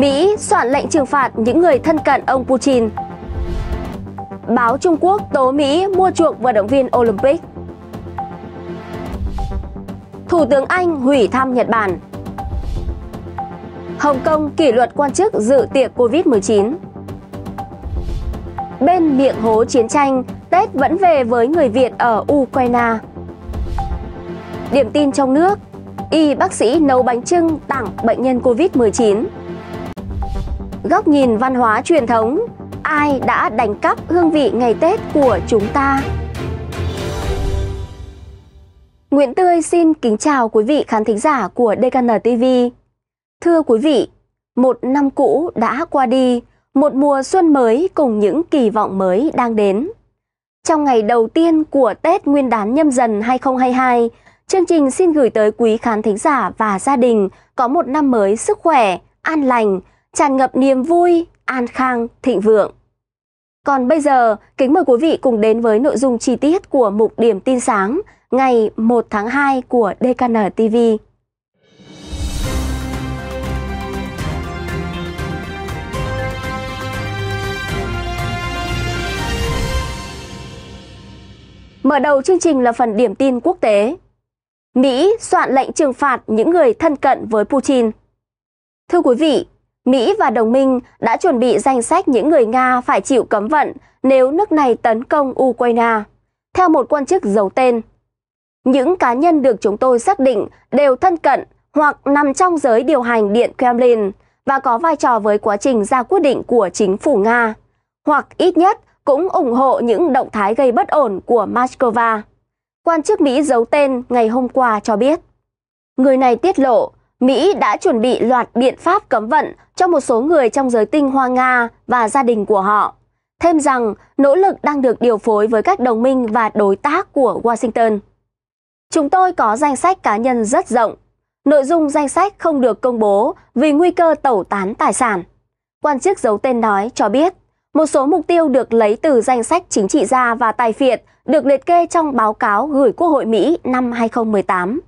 Mỹ soạn lệnh trừng phạt những người thân cận ông Putin. Báo Trung Quốc tố Mỹ mua chuộc vận động viên Olympic. Thủ tướng Anh hủy thăm Nhật Bản. Hồng Kông kỷ luật quan chức dự tiệc Covid-19. Bên miệng hố chiến tranh, Tết vẫn về với người Việt ở Ukraine. Điểm tin trong nước, y bác sĩ nấu bánh trưng tặng bệnh nhân Covid-19 góc nhìn văn hóa truyền thống ai đã đánh cắp hương vị ngày Tết của chúng ta. Nguyễn Tươi xin kính chào quý vị khán thính giả của DKN TV. Thưa quý vị, một năm cũ đã qua đi, một mùa xuân mới cùng những kỳ vọng mới đang đến. Trong ngày đầu tiên của Tết Nguyên đán nhâm dần 2022, chương trình xin gửi tới quý khán thính giả và gia đình có một năm mới sức khỏe, an lành, tràn ngập niềm vui, an khang, thịnh vượng. Còn bây giờ, kính mời quý vị cùng đến với nội dung chi tiết của mục điểm tin sáng ngày 1 tháng 2 của DKN TV. Mở đầu chương trình là phần điểm tin quốc tế. Mỹ soạn lệnh trừng phạt những người thân cận với Putin. Thưa quý vị, Mỹ và đồng minh đã chuẩn bị danh sách những người Nga phải chịu cấm vận nếu nước này tấn công Ukraine, theo một quan chức giấu tên. Những cá nhân được chúng tôi xác định đều thân cận hoặc nằm trong giới điều hành Điện Kremlin và có vai trò với quá trình ra quyết định của chính phủ Nga, hoặc ít nhất cũng ủng hộ những động thái gây bất ổn của Moscow. Quan chức Mỹ giấu tên ngày hôm qua cho biết. Người này tiết lộ Mỹ đã chuẩn bị loạt biện pháp cấm vận cho một số người trong giới tinh hoa Nga và gia đình của họ. Thêm rằng, nỗ lực đang được điều phối với các đồng minh và đối tác của Washington. Chúng tôi có danh sách cá nhân rất rộng. Nội dung danh sách không được công bố vì nguy cơ tẩu tán tài sản. Quan chức giấu tên nói cho biết, một số mục tiêu được lấy từ danh sách chính trị gia và tài phiệt được liệt kê trong báo cáo gửi Quốc hội Mỹ năm 2018.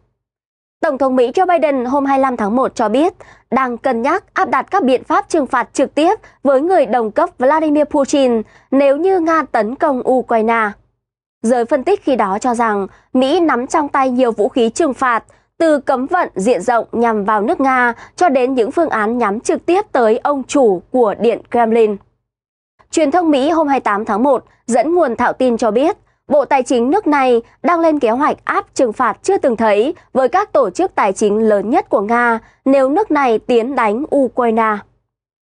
Tổng thống Mỹ Joe Biden hôm 25 tháng 1 cho biết đang cân nhắc áp đặt các biện pháp trừng phạt trực tiếp với người đồng cấp Vladimir Putin nếu như Nga tấn công Ukraine. Giới phân tích khi đó cho rằng Mỹ nắm trong tay nhiều vũ khí trừng phạt, từ cấm vận diện rộng nhằm vào nước Nga cho đến những phương án nhắm trực tiếp tới ông chủ của Điện Kremlin. Truyền thông Mỹ hôm 28 tháng 1 dẫn nguồn thạo tin cho biết Bộ Tài chính nước này đang lên kế hoạch áp trừng phạt chưa từng thấy với các tổ chức tài chính lớn nhất của Nga nếu nước này tiến đánh Ukraine.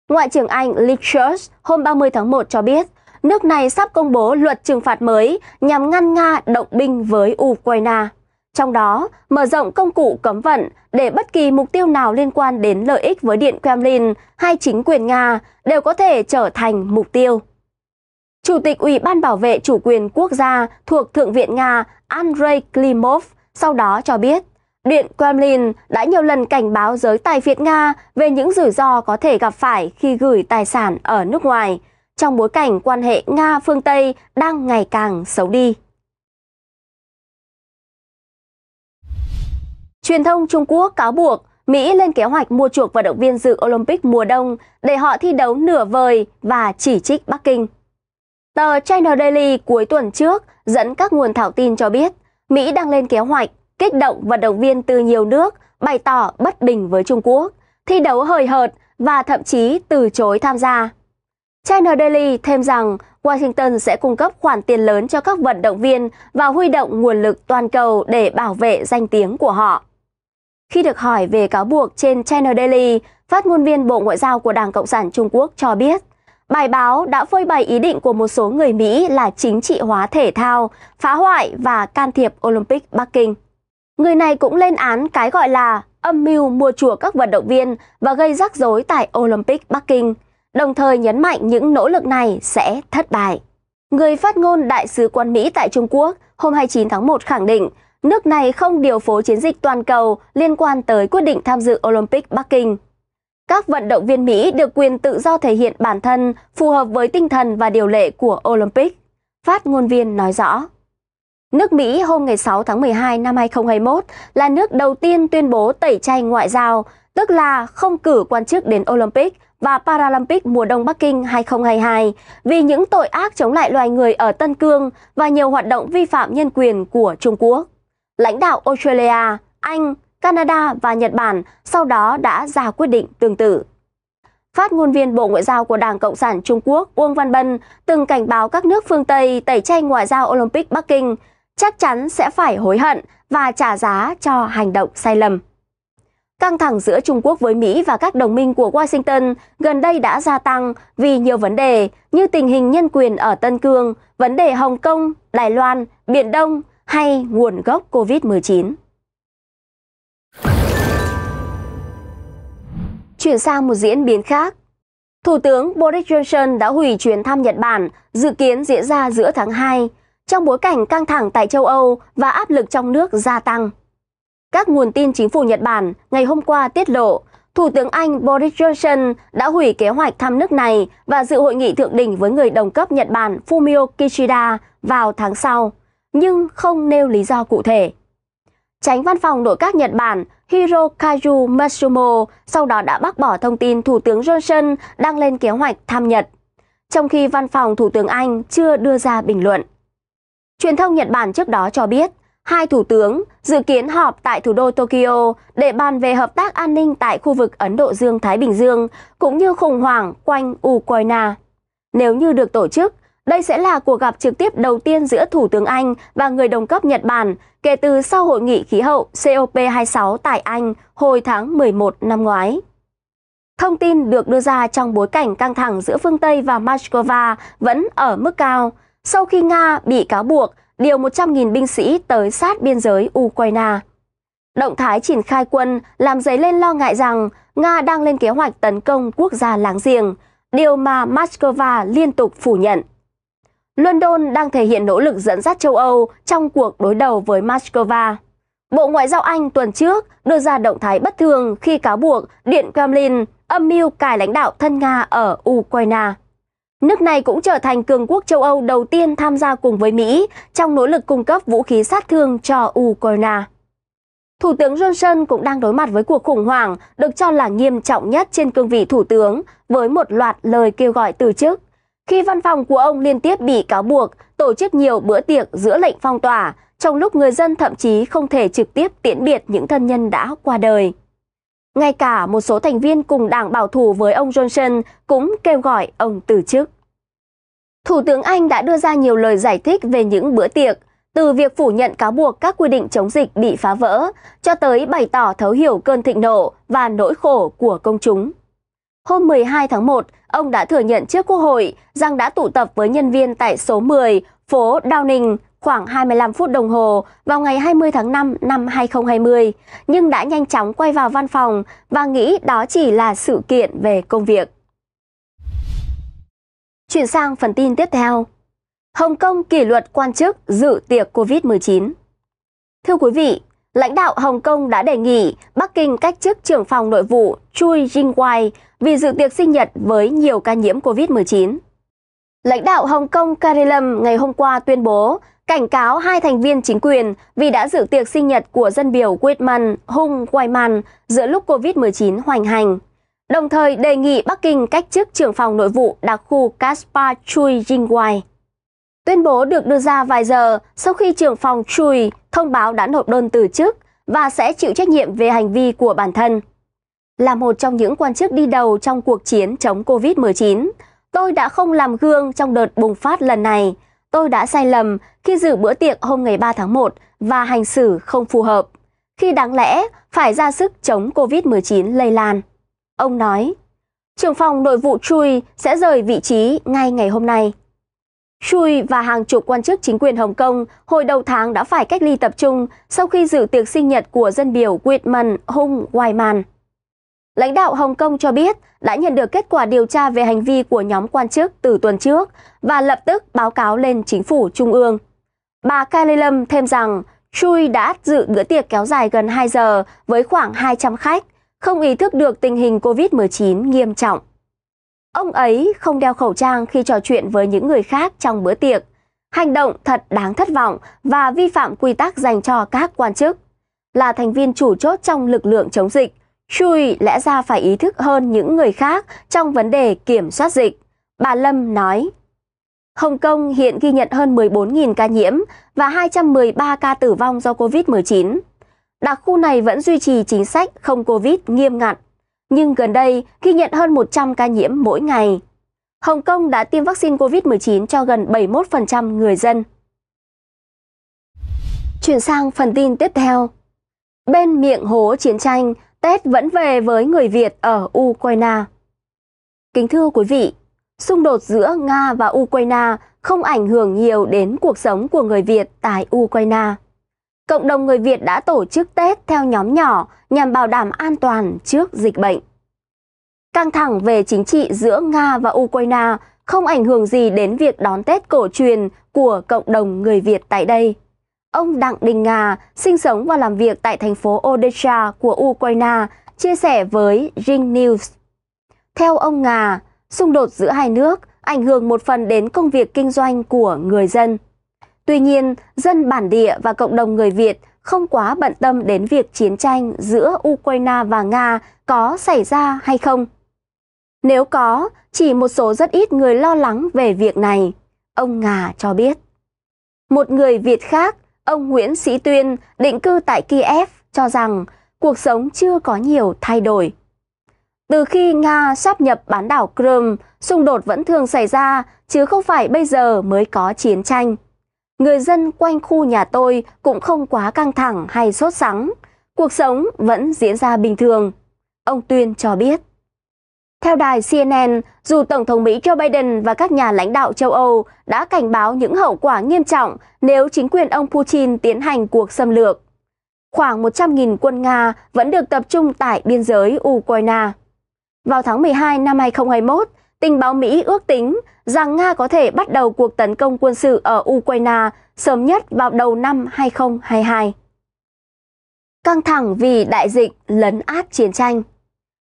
Ngoại trưởng Anh Liz Truss hôm 30 tháng 1 cho biết nước này sắp công bố luật trừng phạt mới nhằm ngăn Nga động binh với Ukraine. Trong đó, mở rộng công cụ cấm vận để bất kỳ mục tiêu nào liên quan đến lợi ích với Điện Kremlin hay chính quyền Nga đều có thể trở thành mục tiêu. Chủ tịch Ủy ban Bảo vệ Chủ quyền Quốc gia thuộc Thượng viện Nga Andrei Klimov sau đó cho biết, Điện Kremlin đã nhiều lần cảnh báo giới tài phiệt Nga về những rủi ro có thể gặp phải khi gửi tài sản ở nước ngoài, trong bối cảnh quan hệ Nga-phương Tây đang ngày càng xấu đi. Truyền thông Trung Quốc cáo buộc Mỹ lên kế hoạch mua chuộc vận động viên dự Olympic mùa đông để họ thi đấu nửa vời và chỉ trích Bắc Kinh. Tờ China Daily cuối tuần trước dẫn các nguồn thảo tin cho biết Mỹ đang lên kế hoạch kích động vận động viên từ nhiều nước bày tỏ bất bình với Trung Quốc, thi đấu hời hợt và thậm chí từ chối tham gia. China Daily thêm rằng Washington sẽ cung cấp khoản tiền lớn cho các vận động viên và huy động nguồn lực toàn cầu để bảo vệ danh tiếng của họ. Khi được hỏi về cáo buộc trên China Daily, phát ngôn viên Bộ Ngoại giao của Đảng Cộng sản Trung Quốc cho biết Bài báo đã phơi bày ý định của một số người Mỹ là chính trị hóa thể thao, phá hoại và can thiệp Olympic Bắc Kinh. Người này cũng lên án cái gọi là âm mưu mua chuộc các vận động viên và gây rắc rối tại Olympic Bắc Kinh, đồng thời nhấn mạnh những nỗ lực này sẽ thất bại. Người phát ngôn Đại sứ quán Mỹ tại Trung Quốc hôm 29 tháng 1 khẳng định nước này không điều phối chiến dịch toàn cầu liên quan tới quyết định tham dự Olympic Bắc Kinh. Các vận động viên Mỹ được quyền tự do thể hiện bản thân phù hợp với tinh thần và điều lệ của Olympic, phát ngôn viên nói rõ. Nước Mỹ hôm ngày 6 tháng 12 năm 2021 là nước đầu tiên tuyên bố tẩy chay ngoại giao, tức là không cử quan chức đến Olympic và Paralympic mùa đông Bắc Kinh 2022 vì những tội ác chống lại loài người ở Tân Cương và nhiều hoạt động vi phạm nhân quyền của Trung Quốc. Lãnh đạo Australia, Anh, Canada và Nhật Bản sau đó đã ra quyết định tương tự. Phát ngôn viên Bộ Ngoại giao của Đảng Cộng sản Trung Quốc Uông Văn Bân từng cảnh báo các nước phương Tây tẩy chay ngoại giao Olympic Bắc Kinh chắc chắn sẽ phải hối hận và trả giá cho hành động sai lầm. Căng thẳng giữa Trung Quốc với Mỹ và các đồng minh của Washington gần đây đã gia tăng vì nhiều vấn đề như tình hình nhân quyền ở Tân Cương, vấn đề Hồng Kông, Đài Loan, Biển Đông hay nguồn gốc COVID-19. Chuyển sang một diễn biến khác. Thủ tướng Boris Johnson đã hủy chuyến thăm Nhật Bản, dự kiến diễn ra giữa tháng 2, trong bối cảnh căng thẳng tại châu Âu và áp lực trong nước gia tăng. Các nguồn tin chính phủ Nhật Bản ngày hôm qua tiết lộ, Thủ tướng Anh Boris Johnson đã hủy kế hoạch thăm nước này và dự hội nghị thượng đỉnh với người đồng cấp Nhật Bản Fumio Kishida vào tháng sau, nhưng không nêu lý do cụ thể. Tránh văn phòng nội các Nhật Bản Hirokazu Matsumo sau đó đã bác bỏ thông tin Thủ tướng Johnson đang lên kế hoạch thăm Nhật, trong khi văn phòng Thủ tướng Anh chưa đưa ra bình luận. Truyền thông Nhật Bản trước đó cho biết, hai thủ tướng dự kiến họp tại thủ đô Tokyo để bàn về hợp tác an ninh tại khu vực Ấn Độ Dương-Thái Bình Dương cũng như khủng hoảng quanh Ukraine. Nếu như được tổ chức, đây sẽ là cuộc gặp trực tiếp đầu tiên giữa Thủ tướng Anh và người đồng cấp Nhật Bản kể từ sau hội nghị khí hậu COP26 tại Anh hồi tháng 11 năm ngoái. Thông tin được đưa ra trong bối cảnh căng thẳng giữa phương Tây và Moscow vẫn ở mức cao sau khi Nga bị cáo buộc điều 100.000 binh sĩ tới sát biên giới Ukraine. Động thái triển khai quân làm dấy lên lo ngại rằng Nga đang lên kế hoạch tấn công quốc gia láng giềng, điều mà Moscow liên tục phủ nhận. London đang thể hiện nỗ lực dẫn dắt châu Âu trong cuộc đối đầu với Moscow. Bộ Ngoại giao Anh tuần trước đưa ra động thái bất thường khi cáo buộc Điện Kremlin âm mưu cài lãnh đạo thân Nga ở Ukraine. Nước này cũng trở thành cường quốc châu Âu đầu tiên tham gia cùng với Mỹ trong nỗ lực cung cấp vũ khí sát thương cho Ukraine. Thủ tướng Johnson cũng đang đối mặt với cuộc khủng hoảng được cho là nghiêm trọng nhất trên cương vị thủ tướng với một loạt lời kêu gọi từ chức khi văn phòng của ông liên tiếp bị cáo buộc tổ chức nhiều bữa tiệc giữa lệnh phong tỏa, trong lúc người dân thậm chí không thể trực tiếp tiễn biệt những thân nhân đã qua đời. Ngay cả một số thành viên cùng đảng bảo thủ với ông Johnson cũng kêu gọi ông từ chức. Thủ tướng Anh đã đưa ra nhiều lời giải thích về những bữa tiệc, từ việc phủ nhận cáo buộc các quy định chống dịch bị phá vỡ, cho tới bày tỏ thấu hiểu cơn thịnh nộ và nỗi khổ của công chúng. Hôm 12 tháng 1, ông đã thừa nhận trước Quốc hội rằng đã tụ tập với nhân viên tại số 10, phố Downing khoảng 25 phút đồng hồ vào ngày 20 tháng 5 năm 2020, nhưng đã nhanh chóng quay vào văn phòng và nghĩ đó chỉ là sự kiện về công việc. Chuyển sang phần tin tiếp theo. Hồng Kông kỷ luật quan chức dự tiệc COVID-19. Thưa quý vị, lãnh đạo Hồng Kông đã đề nghị Bắc Kinh cách chức trưởng phòng nội vụ Chui Jingwei vì dự tiệc sinh nhật với nhiều ca nhiễm COVID-19. Lãnh đạo Hồng Kông Carrie Lam ngày hôm qua tuyên bố cảnh cáo hai thành viên chính quyền vì đã dự tiệc sinh nhật của dân biểu Whitman Hung Waiman giữa lúc COVID-19 hoành hành. Đồng thời đề nghị Bắc Kinh cách chức trưởng phòng nội vụ đặc khu Kaspar Chui Jingwei. Tuyên bố được đưa ra vài giờ sau khi trưởng phòng Chùi thông báo đã nộp đơn từ chức và sẽ chịu trách nhiệm về hành vi của bản thân. Là một trong những quan chức đi đầu trong cuộc chiến chống COVID-19, tôi đã không làm gương trong đợt bùng phát lần này. Tôi đã sai lầm khi dự bữa tiệc hôm ngày 3 tháng 1 và hành xử không phù hợp, khi đáng lẽ phải ra sức chống COVID-19 lây lan. Ông nói, trưởng phòng nội vụ Chui sẽ rời vị trí ngay ngày hôm nay. Chui và hàng chục quan chức chính quyền Hồng Kông hồi đầu tháng đã phải cách ly tập trung sau khi dự tiệc sinh nhật của dân biểu Whitman Hung Waiman. Lãnh đạo Hồng Kông cho biết đã nhận được kết quả điều tra về hành vi của nhóm quan chức từ tuần trước và lập tức báo cáo lên chính phủ trung ương. Bà Kylie Lâm thêm rằng Chui đã dự bữa tiệc kéo dài gần 2 giờ với khoảng 200 khách, không ý thức được tình hình COVID-19 nghiêm trọng. Ông ấy không đeo khẩu trang khi trò chuyện với những người khác trong bữa tiệc. Hành động thật đáng thất vọng và vi phạm quy tắc dành cho các quan chức. Là thành viên chủ chốt trong lực lượng chống dịch, Chui lẽ ra phải ý thức hơn những người khác trong vấn đề kiểm soát dịch. Bà Lâm nói, Hồng Kông hiện ghi nhận hơn 14.000 ca nhiễm và 213 ca tử vong do COVID-19. Đặc khu này vẫn duy trì chính sách không COVID nghiêm ngặt nhưng gần đây ghi nhận hơn 100 ca nhiễm mỗi ngày. Hồng Kông đã tiêm vaccine COVID-19 cho gần 71% người dân. Chuyển sang phần tin tiếp theo. Bên miệng hố chiến tranh, Tết vẫn về với người Việt ở Ukraine. Kính thưa quý vị, xung đột giữa Nga và Ukraine không ảnh hưởng nhiều đến cuộc sống của người Việt tại Ukraine cộng đồng người Việt đã tổ chức Tết theo nhóm nhỏ nhằm bảo đảm an toàn trước dịch bệnh. Căng thẳng về chính trị giữa Nga và Ukraine không ảnh hưởng gì đến việc đón Tết cổ truyền của cộng đồng người Việt tại đây. Ông Đặng Đình Nga, sinh sống và làm việc tại thành phố Odessa của Ukraine, chia sẻ với Ring News. Theo ông Nga, xung đột giữa hai nước ảnh hưởng một phần đến công việc kinh doanh của người dân. Tuy nhiên, dân bản địa và cộng đồng người Việt không quá bận tâm đến việc chiến tranh giữa Ukraine và Nga có xảy ra hay không. Nếu có, chỉ một số rất ít người lo lắng về việc này, ông nga cho biết. Một người Việt khác, ông Nguyễn Sĩ Tuyên, định cư tại Kiev, cho rằng cuộc sống chưa có nhiều thay đổi. Từ khi Nga sáp nhập bán đảo Crimea, xung đột vẫn thường xảy ra, chứ không phải bây giờ mới có chiến tranh người dân quanh khu nhà tôi cũng không quá căng thẳng hay sốt sắng. Cuộc sống vẫn diễn ra bình thường. Ông Tuyên cho biết. Theo đài CNN, dù Tổng thống Mỹ Joe Biden và các nhà lãnh đạo châu Âu đã cảnh báo những hậu quả nghiêm trọng nếu chính quyền ông Putin tiến hành cuộc xâm lược. Khoảng 100.000 quân Nga vẫn được tập trung tại biên giới Ukraine. Vào tháng 12 năm 2021, tình báo Mỹ ước tính rằng Nga có thể bắt đầu cuộc tấn công quân sự ở Ukraine sớm nhất vào đầu năm 2022. Căng thẳng vì đại dịch lấn át chiến tranh.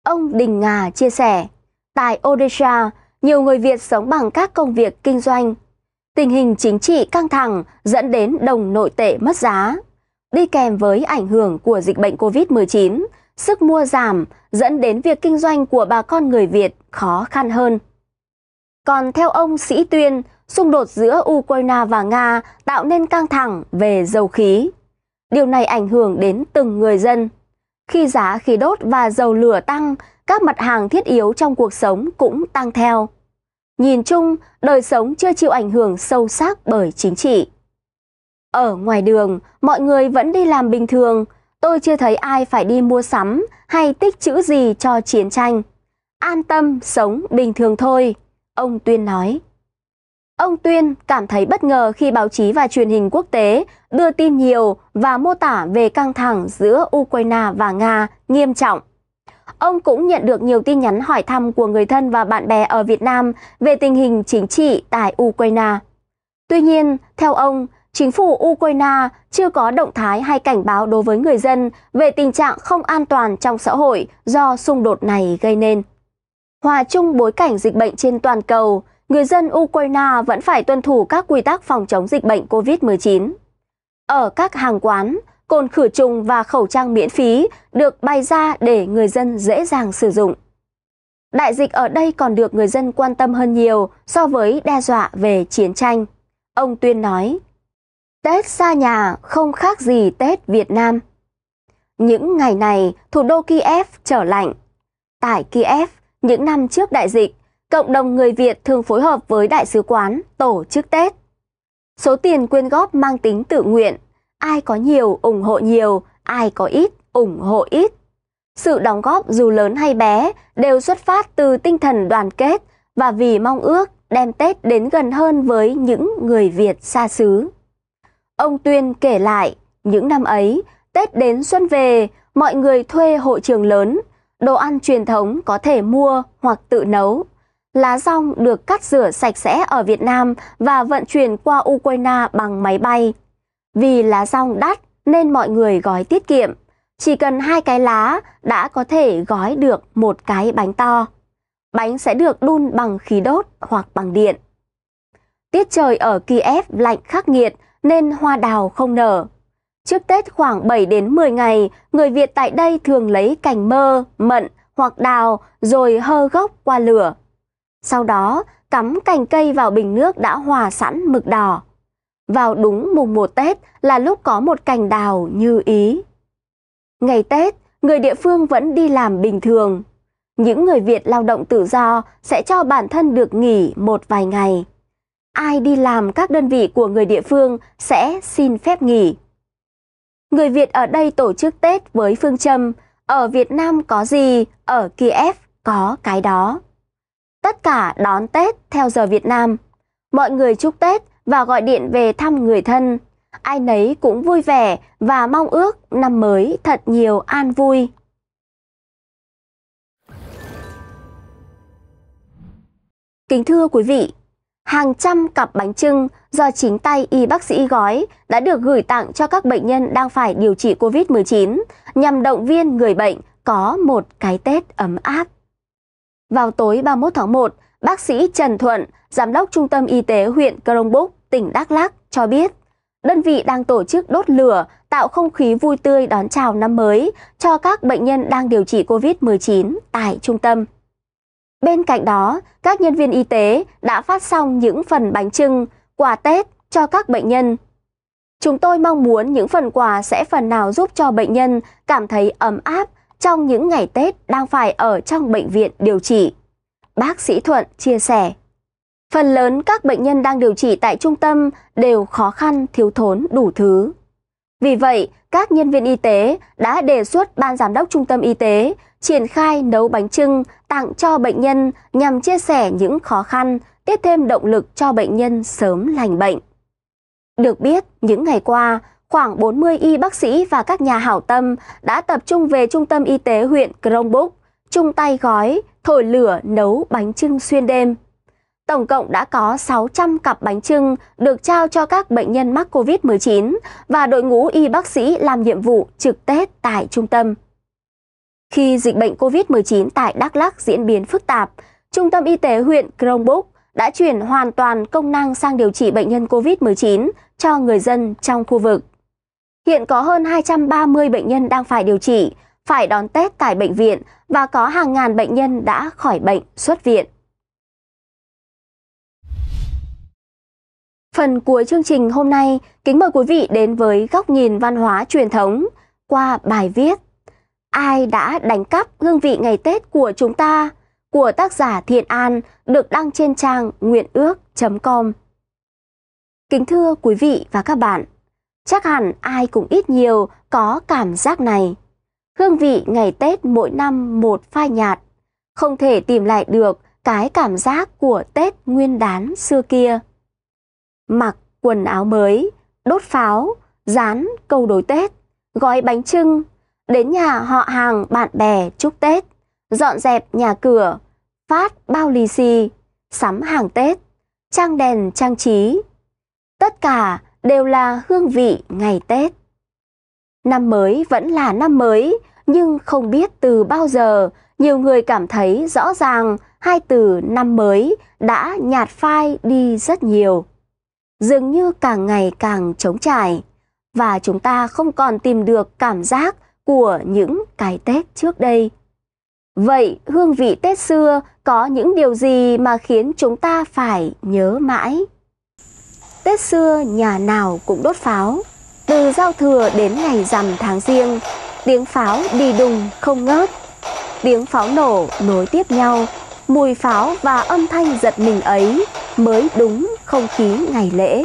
Ông Đình Ngà chia sẻ, tại Odisha, nhiều người Việt sống bằng các công việc kinh doanh. Tình hình chính trị căng thẳng dẫn đến đồng nội tệ mất giá. Đi kèm với ảnh hưởng của dịch bệnh COVID-19, sức mua giảm dẫn đến việc kinh doanh của bà con người Việt khó khăn hơn. Còn theo ông Sĩ Tuyên, xung đột giữa Ukraine và Nga tạo nên căng thẳng về dầu khí. Điều này ảnh hưởng đến từng người dân. Khi giá khí đốt và dầu lửa tăng, các mặt hàng thiết yếu trong cuộc sống cũng tăng theo. Nhìn chung, đời sống chưa chịu ảnh hưởng sâu sắc bởi chính trị. Ở ngoài đường, mọi người vẫn đi làm bình thường, Tôi chưa thấy ai phải đi mua sắm hay tích chữ gì cho chiến tranh. An tâm sống bình thường thôi, ông Tuyên nói. Ông Tuyên cảm thấy bất ngờ khi báo chí và truyền hình quốc tế đưa tin nhiều và mô tả về căng thẳng giữa Ukraine và Nga nghiêm trọng. Ông cũng nhận được nhiều tin nhắn hỏi thăm của người thân và bạn bè ở Việt Nam về tình hình chính trị tại Ukraine. Tuy nhiên, theo ông, chính phủ Ukraine chưa có động thái hay cảnh báo đối với người dân về tình trạng không an toàn trong xã hội do xung đột này gây nên. Hòa chung bối cảnh dịch bệnh trên toàn cầu, người dân Ukraine vẫn phải tuân thủ các quy tắc phòng chống dịch bệnh COVID-19. Ở các hàng quán, cồn khử trùng và khẩu trang miễn phí được bày ra để người dân dễ dàng sử dụng. Đại dịch ở đây còn được người dân quan tâm hơn nhiều so với đe dọa về chiến tranh. Ông Tuyên nói, Tết xa nhà không khác gì Tết Việt Nam. Những ngày này, thủ đô Kiev trở lạnh. Tại Kiev, những năm trước đại dịch, cộng đồng người Việt thường phối hợp với đại sứ quán tổ chức Tết. Số tiền quyên góp mang tính tự nguyện, ai có nhiều ủng hộ nhiều, ai có ít ủng hộ ít. Sự đóng góp dù lớn hay bé đều xuất phát từ tinh thần đoàn kết và vì mong ước đem Tết đến gần hơn với những người Việt xa xứ. Ông Tuyên kể lại, những năm ấy, Tết đến xuân về, mọi người thuê hội trường lớn, đồ ăn truyền thống có thể mua hoặc tự nấu. Lá rong được cắt rửa sạch sẽ ở Việt Nam và vận chuyển qua Ukraine bằng máy bay. Vì lá rong đắt nên mọi người gói tiết kiệm. Chỉ cần hai cái lá đã có thể gói được một cái bánh to. Bánh sẽ được đun bằng khí đốt hoặc bằng điện. Tiết trời ở Kiev lạnh khắc nghiệt nên hoa đào không nở. Trước Tết khoảng 7 đến 10 ngày, người Việt tại đây thường lấy cành mơ, mận hoặc đào rồi hơ gốc qua lửa. Sau đó, cắm cành cây vào bình nước đã hòa sẵn mực đỏ. Vào đúng mùng một Tết là lúc có một cành đào như ý. Ngày Tết, người địa phương vẫn đi làm bình thường. Những người Việt lao động tự do sẽ cho bản thân được nghỉ một vài ngày ai đi làm các đơn vị của người địa phương sẽ xin phép nghỉ. Người Việt ở đây tổ chức Tết với phương châm ở Việt Nam có gì, ở Kiev có cái đó. Tất cả đón Tết theo giờ Việt Nam. Mọi người chúc Tết và gọi điện về thăm người thân. Ai nấy cũng vui vẻ và mong ước năm mới thật nhiều an vui. Kính thưa quý vị, hàng trăm cặp bánh trưng do chính tay y bác sĩ gói đã được gửi tặng cho các bệnh nhân đang phải điều trị COVID-19 nhằm động viên người bệnh có một cái Tết ấm áp. Vào tối 31 tháng 1, bác sĩ Trần Thuận, giám đốc trung tâm y tế huyện Crong Búc, tỉnh Đắk Lắk cho biết, đơn vị đang tổ chức đốt lửa tạo không khí vui tươi đón chào năm mới cho các bệnh nhân đang điều trị COVID-19 tại trung tâm. Bên cạnh đó, các nhân viên y tế đã phát xong những phần bánh trưng, quà Tết cho các bệnh nhân. Chúng tôi mong muốn những phần quà sẽ phần nào giúp cho bệnh nhân cảm thấy ấm áp trong những ngày Tết đang phải ở trong bệnh viện điều trị. Bác sĩ Thuận chia sẻ. Phần lớn các bệnh nhân đang điều trị tại trung tâm đều khó khăn thiếu thốn đủ thứ. Vì vậy, các nhân viên y tế đã đề xuất Ban Giám đốc Trung tâm Y tế triển khai nấu bánh trưng tặng cho bệnh nhân nhằm chia sẻ những khó khăn, tiếp thêm động lực cho bệnh nhân sớm lành bệnh. Được biết, những ngày qua, khoảng 40 y bác sĩ và các nhà hảo tâm đã tập trung về Trung tâm Y tế huyện Crongbuk, chung tay gói, thổi lửa nấu bánh trưng xuyên đêm. Tổng cộng đã có 600 cặp bánh trưng được trao cho các bệnh nhân mắc COVID-19 và đội ngũ y bác sĩ làm nhiệm vụ trực Tết tại trung tâm. Khi dịch bệnh COVID-19 tại Đắk Lắk diễn biến phức tạp, Trung tâm Y tế huyện Krông Búc đã chuyển hoàn toàn công năng sang điều trị bệnh nhân COVID-19 cho người dân trong khu vực. Hiện có hơn 230 bệnh nhân đang phải điều trị, phải đón Tết tại bệnh viện và có hàng ngàn bệnh nhân đã khỏi bệnh xuất viện. Phần cuối chương trình hôm nay, kính mời quý vị đến với góc nhìn văn hóa truyền thống qua bài viết Ai đã đánh cắp hương vị ngày Tết của chúng ta? Của tác giả Thiện An được đăng trên trang nguyện ước.com Kính thưa quý vị và các bạn, chắc hẳn ai cũng ít nhiều có cảm giác này. Hương vị ngày Tết mỗi năm một phai nhạt, không thể tìm lại được cái cảm giác của Tết nguyên đán xưa kia. Mặc quần áo mới, đốt pháo, dán câu đối Tết, gói bánh trưng, đến nhà họ hàng bạn bè chúc Tết, dọn dẹp nhà cửa, phát bao lì xì, sắm hàng Tết, trang đèn trang trí. Tất cả đều là hương vị ngày Tết. Năm mới vẫn là năm mới, nhưng không biết từ bao giờ nhiều người cảm thấy rõ ràng hai từ năm mới đã nhạt phai đi rất nhiều. Dường như càng ngày càng trống trải và chúng ta không còn tìm được cảm giác của những cái Tết trước đây. Vậy hương vị Tết xưa có những điều gì mà khiến chúng ta phải nhớ mãi? Tết xưa nhà nào cũng đốt pháo. Từ giao thừa đến ngày rằm tháng riêng, tiếng pháo đi đùng không ngớt. Tiếng pháo nổ nối tiếp nhau, mùi pháo và âm thanh giật mình ấy mới đúng không khí ngày lễ.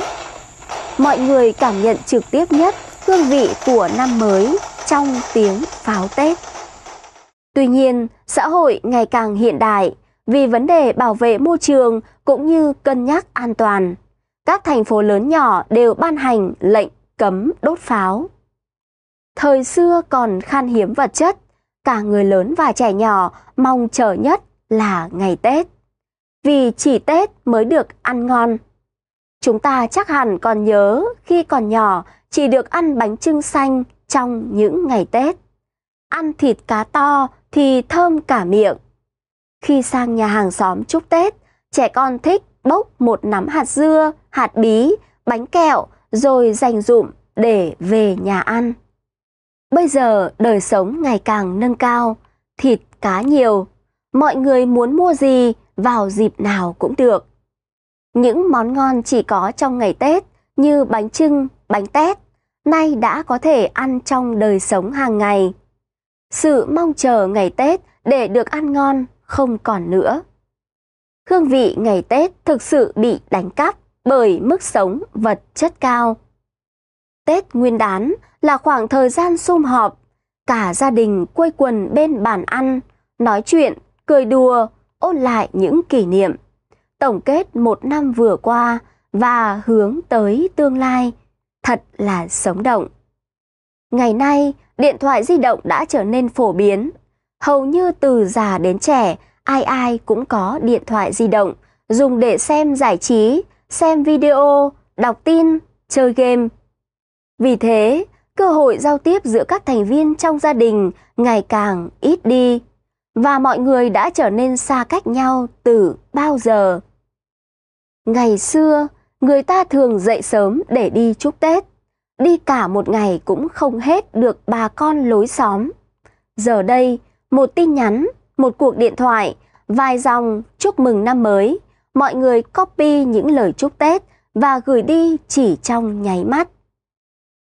Mọi người cảm nhận trực tiếp nhất hương vị của năm mới trong tiếng pháo Tết. Tuy nhiên, xã hội ngày càng hiện đại vì vấn đề bảo vệ môi trường cũng như cân nhắc an toàn. Các thành phố lớn nhỏ đều ban hành lệnh cấm đốt pháo. Thời xưa còn khan hiếm vật chất, cả người lớn và trẻ nhỏ mong chờ nhất là ngày Tết. Vì chỉ Tết mới được ăn ngon. Chúng ta chắc hẳn còn nhớ khi còn nhỏ chỉ được ăn bánh trưng xanh trong những ngày Tết. Ăn thịt cá to thì thơm cả miệng. Khi sang nhà hàng xóm chúc Tết, trẻ con thích bốc một nắm hạt dưa, hạt bí, bánh kẹo rồi dành dụm để về nhà ăn. Bây giờ đời sống ngày càng nâng cao, thịt cá nhiều, mọi người muốn mua gì vào dịp nào cũng được. Những món ngon chỉ có trong ngày Tết như bánh trưng, bánh tét nay đã có thể ăn trong đời sống hàng ngày. Sự mong chờ ngày Tết để được ăn ngon không còn nữa. Hương vị ngày Tết thực sự bị đánh cắp bởi mức sống vật chất cao. Tết nguyên đán là khoảng thời gian sum họp, cả gia đình quây quần bên bàn ăn, nói chuyện, cười đùa, ôn lại những kỷ niệm, tổng kết một năm vừa qua và hướng tới tương lai thật là sống động. Ngày nay, điện thoại di động đã trở nên phổ biến. Hầu như từ già đến trẻ, ai ai cũng có điện thoại di động, dùng để xem giải trí, xem video, đọc tin, chơi game. Vì thế, cơ hội giao tiếp giữa các thành viên trong gia đình ngày càng ít đi và mọi người đã trở nên xa cách nhau từ bao giờ. Ngày xưa, người ta thường dậy sớm để đi chúc Tết. Đi cả một ngày cũng không hết được bà con lối xóm. Giờ đây, một tin nhắn, một cuộc điện thoại, vài dòng chúc mừng năm mới, mọi người copy những lời chúc Tết và gửi đi chỉ trong nháy mắt.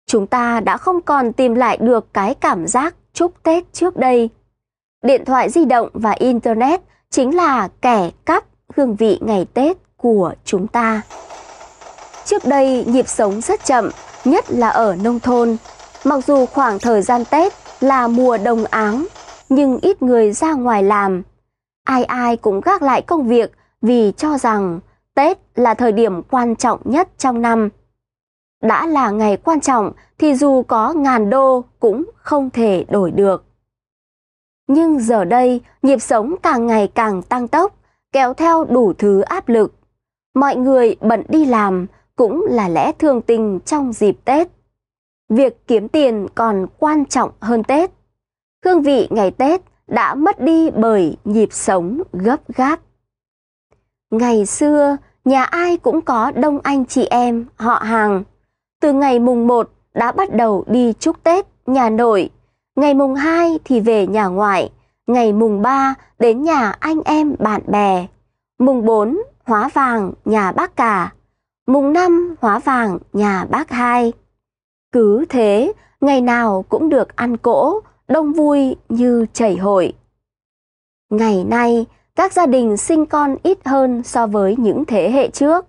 Chúng ta đã không còn tìm lại được cái cảm giác chúc Tết trước đây. Điện thoại di động và Internet chính là kẻ cắp hương vị ngày Tết của chúng ta. Trước đây nhịp sống rất chậm, nhất là ở nông thôn. Mặc dù khoảng thời gian Tết là mùa đồng áng, nhưng ít người ra ngoài làm. Ai ai cũng gác lại công việc vì cho rằng Tết là thời điểm quan trọng nhất trong năm. Đã là ngày quan trọng thì dù có ngàn đô cũng không thể đổi được. Nhưng giờ đây, nhịp sống càng ngày càng tăng tốc, kéo theo đủ thứ áp lực. Mọi người bận đi làm, cũng là lẽ thường tình trong dịp Tết. Việc kiếm tiền còn quan trọng hơn Tết. Hương vị ngày Tết đã mất đi bởi nhịp sống gấp gáp. Ngày xưa, nhà ai cũng có đông anh chị em, họ hàng. Từ ngày mùng 1 đã bắt đầu đi chúc Tết nhà nội, ngày mùng 2 thì về nhà ngoại, ngày mùng 3 đến nhà anh em bạn bè, mùng 4 hóa vàng nhà bác cả, mùng năm hóa vàng nhà bác hai. Cứ thế, ngày nào cũng được ăn cỗ, đông vui như chảy hội. Ngày nay, các gia đình sinh con ít hơn so với những thế hệ trước.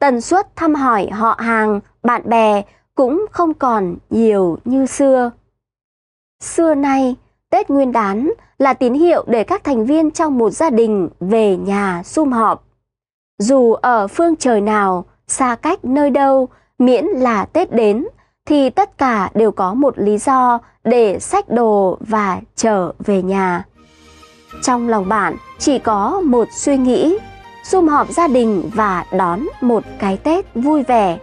Tần suất thăm hỏi họ hàng, bạn bè cũng không còn nhiều như xưa. Xưa nay, Tết Nguyên đán là tín hiệu để các thành viên trong một gia đình về nhà sum họp. Dù ở phương trời nào, xa cách nơi đâu, miễn là Tết đến, thì tất cả đều có một lý do để xách đồ và trở về nhà. Trong lòng bạn chỉ có một suy nghĩ, sum họp gia đình và đón một cái Tết vui vẻ.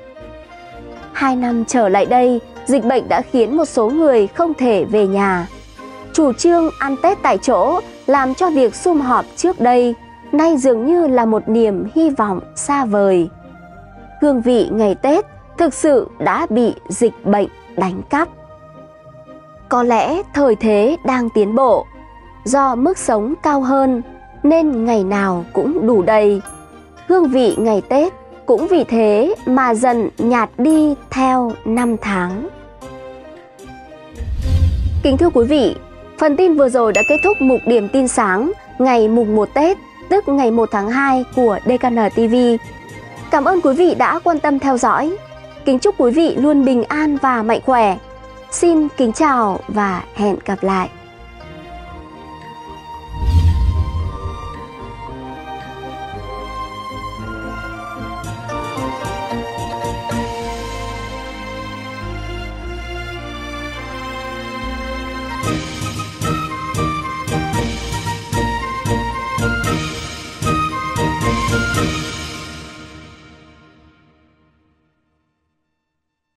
Hai năm trở lại đây, dịch bệnh đã khiến một số người không thể về nhà. Chủ trương ăn Tết tại chỗ làm cho việc sum họp trước đây nay dường như là một niềm hy vọng xa vời hương vị ngày Tết thực sự đã bị dịch bệnh đánh cắp. Có lẽ thời thế đang tiến bộ, do mức sống cao hơn nên ngày nào cũng đủ đầy. Hương vị ngày Tết cũng vì thế mà dần nhạt đi theo năm tháng. Kính thưa quý vị, phần tin vừa rồi đã kết thúc mục điểm tin sáng ngày mùng 1 Tết, tức ngày 1 tháng 2 của DKN TV. Cảm ơn quý vị đã quan tâm theo dõi. Kính chúc quý vị luôn bình an và mạnh khỏe. Xin kính chào và hẹn gặp lại.